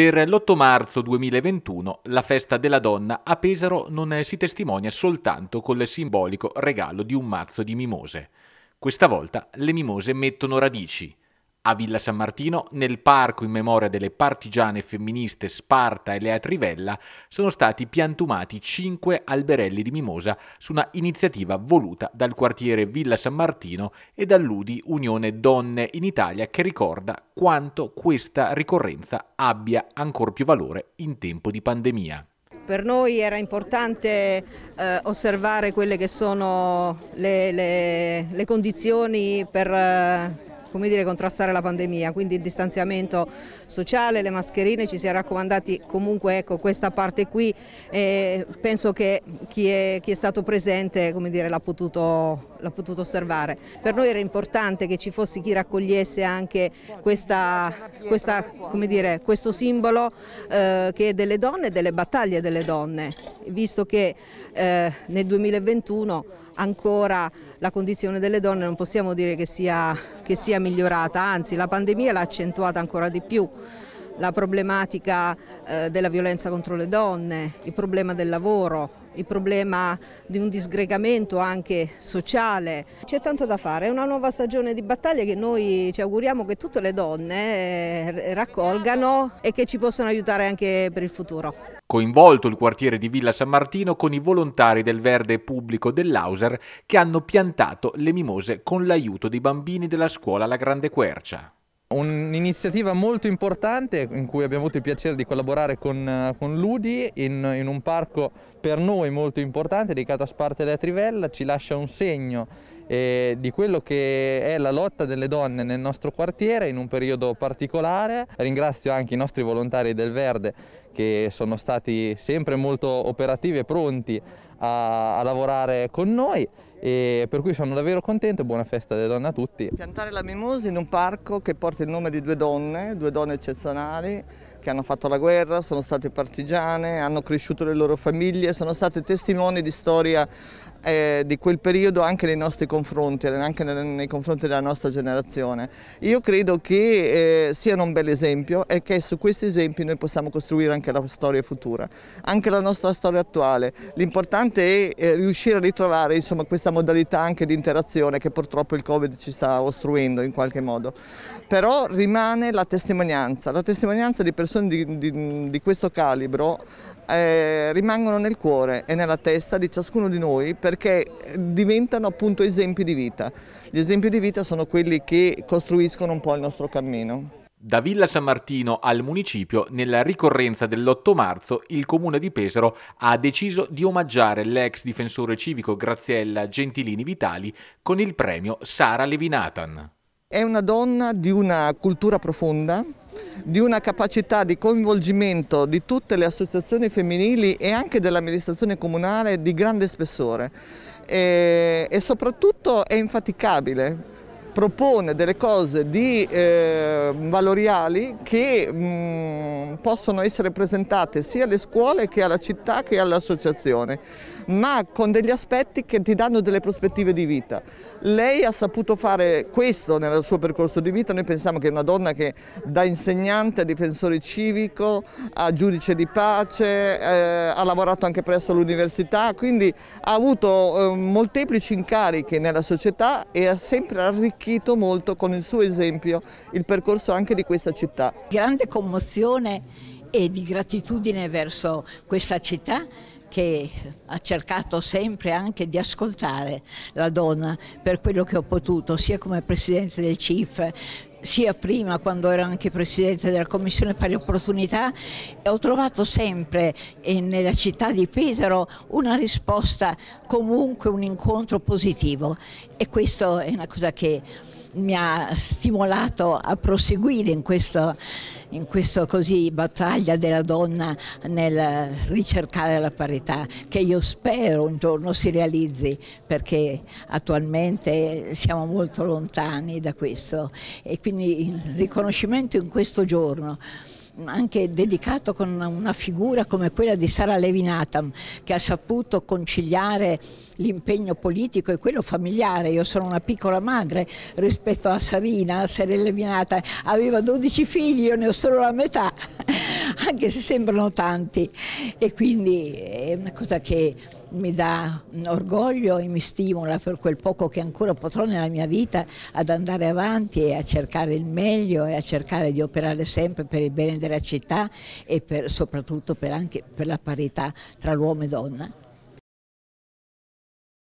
Per l'8 marzo 2021 la festa della donna a Pesaro non eh, si testimonia soltanto col simbolico regalo di un mazzo di mimose. Questa volta le mimose mettono radici. A Villa San Martino, nel parco in memoria delle partigiane femministe Sparta e Lea Trivella, sono stati piantumati cinque alberelli di mimosa su una iniziativa voluta dal quartiere Villa San Martino e dall'Udi Unione Donne in Italia che ricorda quanto questa ricorrenza abbia ancor più valore in tempo di pandemia. Per noi era importante eh, osservare quelle che sono le, le, le condizioni per... Eh come dire, contrastare la pandemia, quindi il distanziamento sociale, le mascherine, ci si è raccomandati comunque ecco, questa parte qui e penso che chi è, chi è stato presente l'ha potuto, potuto, osservare. Per noi era importante che ci fosse chi raccogliesse anche questa, questa, dire, questo simbolo eh, che è delle donne e delle battaglie delle donne, visto che eh, nel 2021 ancora la condizione delle donne non possiamo dire che sia che sia migliorata, anzi la pandemia l'ha accentuata ancora di più la problematica eh, della violenza contro le donne, il problema del lavoro, il problema di un disgregamento anche sociale. C'è tanto da fare, è una nuova stagione di battaglie che noi ci auguriamo che tutte le donne eh, raccolgano e che ci possano aiutare anche per il futuro. Coinvolto il quartiere di Villa San Martino con i volontari del Verde Pubblico dell'Auser che hanno piantato le mimose con l'aiuto dei bambini della scuola La Grande Quercia un'iniziativa molto importante in cui abbiamo avuto il piacere di collaborare con, eh, con l'Udi in, in, un parco per noi molto importante dedicato a Sparte della Trivella, ci lascia un segno eh, di quello che è la lotta delle donne nel nostro quartiere in un periodo particolare. Ringrazio anche i nostri volontari del Verde che sono stati sempre molto operativi e pronti a, a lavorare con noi. E per cui sono davvero contento e buona festa delle donne a tutti. Piantare la mimosa in un parco che porta il nome di due donne, due donne eccezionali che hanno fatto la guerra, sono state partigiane, hanno cresciuto le loro famiglie, sono state testimoni di storia eh, di quel periodo anche nei nostri confronti, anche nei confronti della nostra generazione. Io credo che eh, siano un bel esempio e che su questi esempi noi possiamo costruire anche la storia futura, anche la nostra storia attuale. L'importante è eh, riuscire a ritrovare insomma, questa modalità anche di interazione che purtroppo il Covid ci sta ostruendo in qualche modo. Però rimane la testimonianza, la testimonianza di persone di, di, di questo calibro eh, rimangono nel cuore e nella testa di ciascuno di noi perché diventano appunto esempi di vita. Gli esempi di vita sono quelli che costruiscono un po' il nostro cammino. Da Villa San Martino al municipio, nella ricorrenza dell'8 marzo, il comune di Pesaro ha deciso di omaggiare l'ex difensore civico Graziella Gentilini Vitali con il premio Sara Levinatan. È una donna di una cultura profonda, di una capacità di coinvolgimento di tutte le associazioni femminili e anche dell'amministrazione comunale di grande spessore e, e soprattutto è infaticabile propone delle cose di eh, valoriali che mh, mm, possono essere presentate sia alle scuole che alla città che all'associazione, ma con degli aspetti che ti danno delle prospettive di vita. Lei ha saputo fare questo nel suo percorso di vita, noi pensiamo che è una donna che da insegnante a difensore civico, a giudice di pace, eh, ha lavorato anche presso l'università, quindi ha avuto eh, molteplici incarichi nella società e ha sempre arricchito arricchito molto con il suo esempio il percorso anche di questa città. Grande commozione e di gratitudine verso questa città che ha cercato sempre anche di ascoltare la donna per quello che ho potuto, sia come presidente del CIF, sia prima quando ero anche presidente della Commissione Pari Opportunità, ho trovato sempre eh, nella città di Pesaro una risposta, comunque un incontro positivo e questo è una cosa che mi ha stimolato a proseguire in questa battaglia della donna nel ricercare la parità che io spero un giorno si realizzi perché attualmente siamo molto lontani da questo e quindi il riconoscimento in questo giorno anche dedicato con una figura come quella di Sara Levinatam che ha saputo conciliare l'impegno politico e quello familiare. Io sono una piccola madre rispetto a Sarina, sorella eliminata, aveva 12 figli, io ne ho solo la metà, anche se sembrano tanti. E quindi è una cosa che mi dà orgoglio e mi stimola per quel poco che ancora potrò nella mia vita ad andare avanti e a cercare il meglio e a cercare di operare sempre per il bene della città e per, soprattutto per anche per la parità tra l'uomo e donna.